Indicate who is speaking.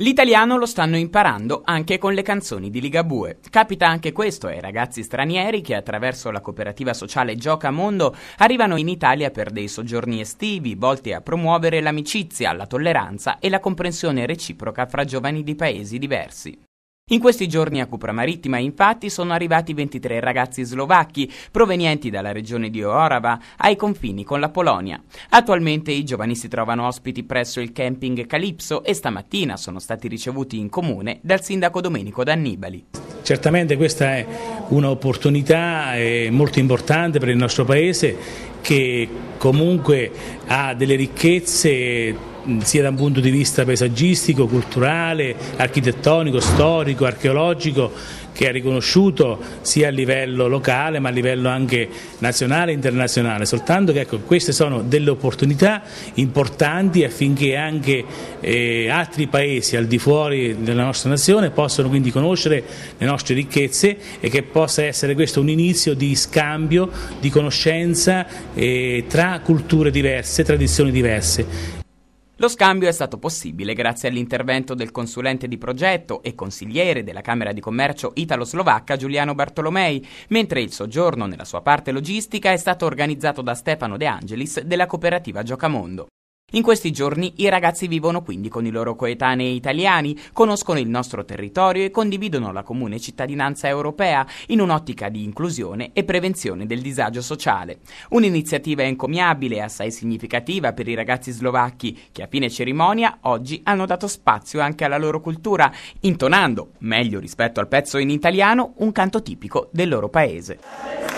Speaker 1: L'italiano lo stanno imparando anche con le canzoni di Ligabue. Capita anche questo ai eh, ragazzi stranieri che attraverso la cooperativa sociale Gioca Mondo arrivano in Italia per dei soggiorni estivi volti a promuovere l'amicizia, la tolleranza e la comprensione reciproca fra giovani di paesi diversi. In questi giorni a Cupra Marittima, infatti, sono arrivati 23 ragazzi slovacchi provenienti dalla regione di Orava ai confini con la Polonia. Attualmente i giovani si trovano ospiti presso il camping Calypso e stamattina sono stati ricevuti in comune dal sindaco
Speaker 2: Domenico D'Annibali. Certamente questa è un'opportunità molto importante per il nostro paese che comunque ha delle ricchezze sia da un punto di vista paesaggistico, culturale, architettonico, storico, archeologico, che è riconosciuto sia a livello locale ma a livello anche nazionale e internazionale, soltanto che ecco, queste sono delle opportunità importanti affinché anche eh, altri paesi al di fuori della nostra nazione possano quindi conoscere le nostre ricchezze e che possa essere questo un inizio di scambio, di conoscenza eh, tra culture diverse, tradizioni diverse.
Speaker 1: Lo scambio è stato possibile grazie all'intervento del consulente di progetto e consigliere della Camera di Commercio italo-slovacca Giuliano Bartolomei, mentre il soggiorno nella sua parte logistica è stato organizzato da Stefano De Angelis della cooperativa Giocamondo. In questi giorni i ragazzi vivono quindi con i loro coetanei italiani, conoscono il nostro territorio e condividono la comune cittadinanza europea in un'ottica di inclusione e prevenzione del disagio sociale. Un'iniziativa encomiabile e assai significativa per i ragazzi slovacchi che a fine cerimonia oggi hanno dato spazio anche alla loro cultura, intonando, meglio rispetto al pezzo in italiano, un canto tipico del loro paese.